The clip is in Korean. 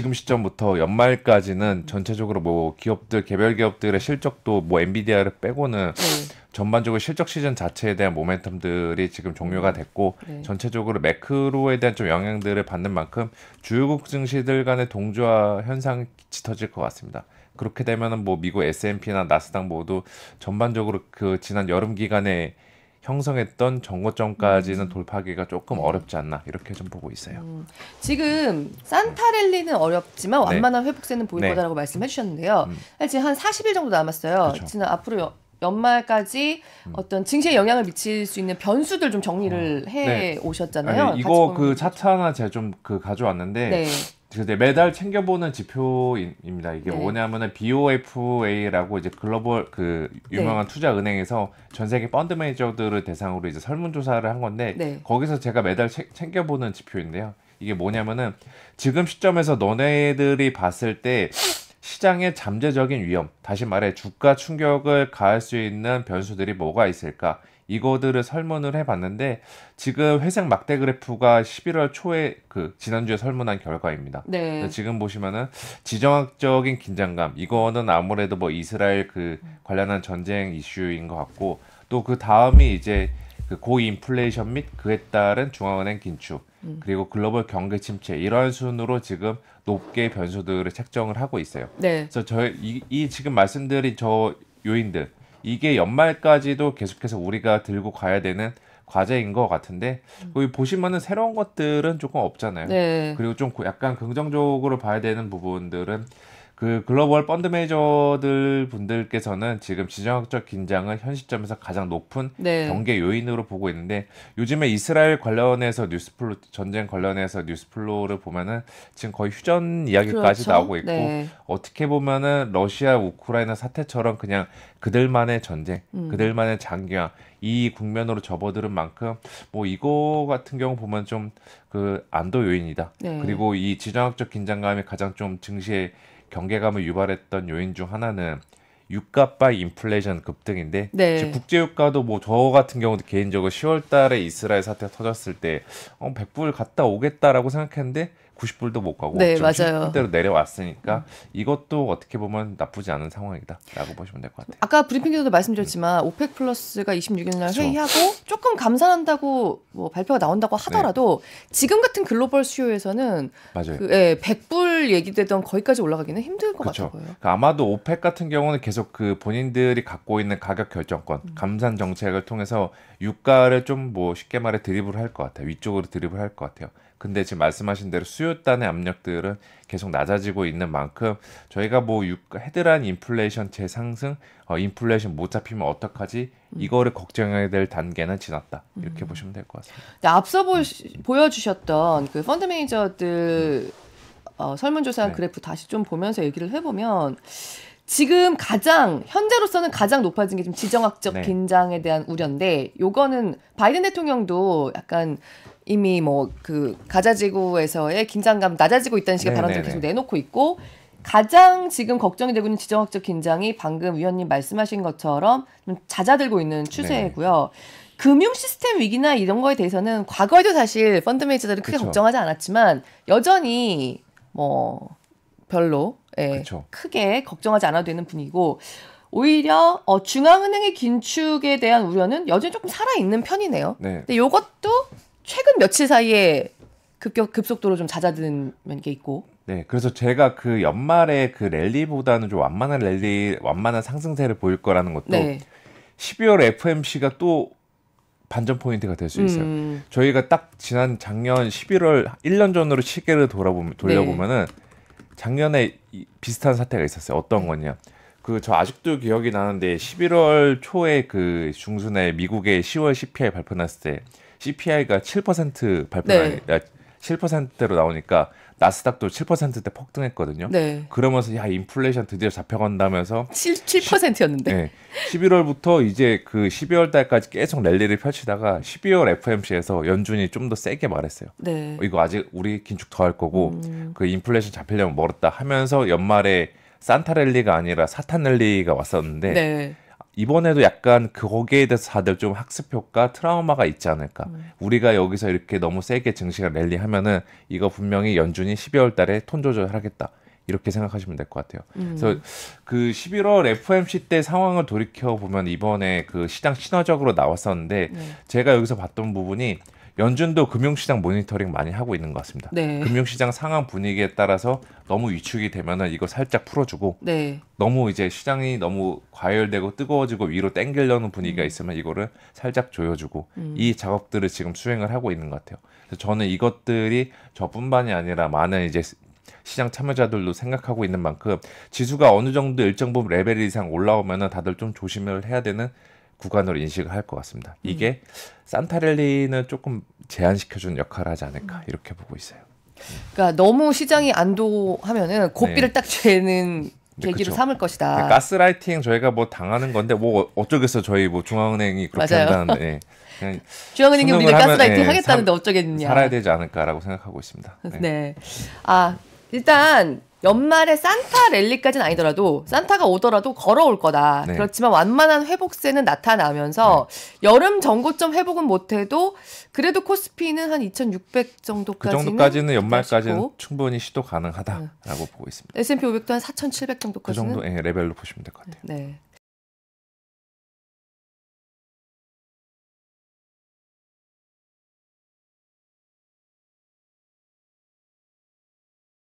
지금 시점부터 연말까지는 전체적으로 뭐 기업들 개별 기업들의 실적도 뭐 엔비디아를 빼고는 네. 전반적으로 실적 시즌 자체에 대한 모멘텀들이 지금 종료가 됐고 네. 전체적으로 매크로에 대한 좀 영향들을 받는 만큼 주요국 증시들 간의 동조화 현상이 짙어질 것 같습니다. 그렇게 되면은 뭐 미국 S&P나 나스닥 모두 전반적으로 그 지난 여름 기간에 형성했던 정거점까지는 음. 돌파하기가 조금 어렵지 않나 이렇게 좀 보고 있어요. 음. 지금 산타렐리는 어렵지만 네. 완만한 네. 회복세는 보일 네. 거라고 말씀해 주셨는데요. 음. 지금 한 40일 정도 남았어요. 그쵸. 그렇죠. 지금 앞으로 연말까지 음. 어떤 증시에 영향을 미칠 수 있는 변수들 좀 정리를 어. 해 네. 오셨잖아요. 아니, 이거 그 차트 하나 제가 좀그 가져왔는데 네. 근데 매달 챙겨보는 지표입니다. 이게 네. 뭐냐면은 BOFA라고 이제 글로벌 그 유명한 네. 투자 은행에서 전 세계 펀드 매니저들을 대상으로 이제 설문조사를 한 건데 네. 거기서 제가 매달 채, 챙겨보는 지표인데요. 이게 뭐냐면은 지금 시점에서 너네들이 봤을 때 시장의 잠재적인 위험, 다시 말해 주가 충격을 가할 수 있는 변수들이 뭐가 있을까? 이거들을 설문을 해봤는데 지금 회색 막대 그래프가 11월 초에 그 지난주에 설문한 결과입니다. 네. 지금 보시면은 지정학적인 긴장감 이거는 아무래도 뭐 이스라엘 그 관련한 전쟁 이슈인 것 같고 또 그 다음이 이제 그 고인플레이션 및 그에 따른 중앙은행 긴축 음. 그리고 글로벌 경기 침체 이런 순으로 지금 높게 변수들을 책정을 하고 있어요. 네. 그래서 저 이, 이 지금 말씀드린 저 요인들 이게 연말까지도 계속해서 우리가 들고 가야 되는 과제인 것 같은데 음. 거기 보시면은 새로운 것들은 조금 없잖아요. 네. 그리고 좀 약간 긍정적으로 봐야 되는 부분들은 그 글로벌 펀드 매니저들 분들께서는 지금 지정학적 긴장을 현 시점에서 가장 높은 네. 경계 요인으로 보고 있는데 요즘에 이스라엘 관련해서 뉴스플로 전쟁 관련해서 뉴스플로를 보면은 지금 거의 휴전 이야기까지 그렇죠? 나오고 있고 네. 어떻게 보면은 러시아 우크라이나 사태처럼 그냥 그들만의 전쟁, 음. 그들만의 장기화 이 국면으로 접어들은 만큼 뭐 이거 같은 경우 보면 좀 그 안도 요인이다. 네. 그리고 이 지정학적 긴장감이 가장 좀 증시에 경계감을 유발했던 요인 중 하나는 유가 바 인플레이션 급등인데 네. 국제 유가도 뭐 저 같은 경우도 개인적으로 10월 달에 이스라엘 사태가 터졌을 때 어, 100불 갔다 오겠다라고 생각했는데 90불도 못 가고 네, 맞대로 내려왔으니까 이것도 어떻게 보면 나쁘지 않은 상황이다라고 보시면 될 것 같아요. 아까 브리핑에서도 말씀드렸지만 음. 오펙 플러스가 26일 날 그렇죠. 회의하고 조금 감산한다고 뭐 발표가 나온다고 네. 하더라도 네. 지금 같은 글로벌 수요에서는 맞아요. 그, 예, 100불 환율 얘기되던 거기까지 올라가기는 힘들 것그렇 같아요. 그러니까 아마도 오펙 같은 경우는 계속 그 본인들이 갖고 있는 가격 결정권, 음. 감산 정책을 통해서 유가를 좀 뭐 쉽게 말해 드립을 할 것 같아요. 위쪽으로 드립을 할 것 같아요. 근데 지금 말씀하신 대로 수요단의 압력들은 계속 낮아지고 있는 만큼 저희가 뭐 유가 헤드라인 인플레이션 재상승, 어, 인플레이션 못 잡히면 어떡하지? 음. 이거를 걱정해야 될 단계는 지났다. 이렇게 음. 보시면 될 것 같습니다. 앞서 보, 음. 보여주셨던 그 펀드 매니저들 어, 설문조사한 네. 그래프 다시 좀 보면서 얘기를 해보면 지금 가장 현재로서는 가장 높아진 게좀 지정학적 네. 긴장에 대한 우려인데 요거는 바이든 대통령도 약간 이미 뭐 그 가자지구에서의 긴장감 낮아지고 있다는 식의 네, 발언들을 네, 계속 네. 내놓고 있고 가장 지금 걱정이 되고 있는 지정학적 긴장이 방금 위원님 말씀하신 것처럼 잦아들고 있는 추세고요. 네. 금융 시스템 위기나 이런 거에 대해서는 과거에도 사실 펀드 매니저들은 크게 그쵸. 걱정하지 않았지만 여전히 뭐 별로 예, 크게 걱정하지 않아도 되는 분이고 오히려 어, 중앙은행의 긴축에 대한 우려는 여전히 조금 살아 있는 편이네요. 네. 근데 이것도 최근 며칠 사이에 급격 급속도로 좀 잦아드는 게 있고. 네, 그래서 제가 그 연말에 그 랠리보다는 좀 완만한 랠리, 완만한 상승세를 보일 거라는 것도 네. 12월 FMC가 또 반전 포인트가 될 수 있어요. 음. 저희가 딱 지난 작년 11월 1년 전으로 시계를 돌아보면 돌려보면은 네. 작년에 이, 비슷한 사태가 있었어요. 어떤 거냐? 그 저 아직도 기억이 나는데 11월 초에 그 중순에 미국의 10월 CPI 발표 났을 때 CPI가 7% 발표가 네. 7%대로 나오니까 나스닥도 7%대 폭등했거든요. 네. 그러면서 야 인플레이션 드디어 잡혀간다면서 7, 7%였는데. 네. 11월부터 이제 그 12월 달까지 계속 랠리를 펼치다가 12월 FMC에서 o 연준이 좀 더 세게 말했어요. 네. 어, 이거 아직 우리 긴축 더 할 거고 음. 그 인플레이션 잡히려면 멀었다 하면서 연말에 산타 랠리가 아니라 사탄 랠리가 왔었는데 네. 이번에도 약간 거기에 대해서 다들 좀 학습 효과 트라우마가 있지 않을까. 음. 우리가 여기서 이렇게 너무 세게 증시가 랠리하면은 이거 분명히 연준이 12월 달에 톤 조절하겠다. 이렇게 생각하시면 될 것 같아요. 음. 그래서 그 11월 FOMC 때 상황을 돌이켜 보면 이번에 그 시장 신화적으로 나왔었는데 네. 제가 여기서 봤던 부분이 연준도 금융시장 모니터링 많이 하고 있는 것 같습니다. 네. 금융시장 상황 분위기에 따라서 너무 위축이 되면은 이거 살짝 풀어주고 네. 너무 이제 시장이 너무 과열되고 뜨거워지고 위로 땡기려는 분위기가 음. 있으면 이거를 살짝 조여주고 음. 이 작업들을 지금 수행을 하고 있는 것 같아요. 그래서 저는 이것들이 저뿐만이 아니라 많은 이제 시장 참여자들도 생각하고 있는 만큼 지수가 어느 정도 일정 부분 레벨 이상 올라오면은 다들 좀 조심을 해야 되는 구간으로 인식을 할 것 같습니다. 음. 이게 산타렐리는 조금 제한시켜준 역할을 하지 않을까 음. 이렇게 보고 있어요. 그러니까 너무 시장이 안도하면은 고삐를 네. 딱 죄는 네, 계기로 그쵸. 삼을 것이다. 네, 가스라이팅 저희가 뭐 당하는 건데 뭐 어쩌겠어 저희 뭐 중앙은행이 그렇게 맞아요. 한다는데 예. 중앙은행이 우리가 스라이팅 예, 네, 하겠다는데 어쩌겠느냐. 살아야 되지 않을까라고 생각하고 있습니다. 네. 네. 아 일단 연말에 산타 랠리까지는 아니더라도 산타가 오더라도 걸어올 거다. 네. 그렇지만 완만한 회복세는 나타나면서 네. 여름 전고점 회복은 못해도 그래도 코스피는 한 2,600 정도까지는 그 정도까지는 연말까지는 싶고. 충분히 시도 가능하다라고 네. 보고 있습니다. S&P 500도 한 4,700 정도까지는 그 정도 예, 레벨로 보시면 될 것 같아요. 네.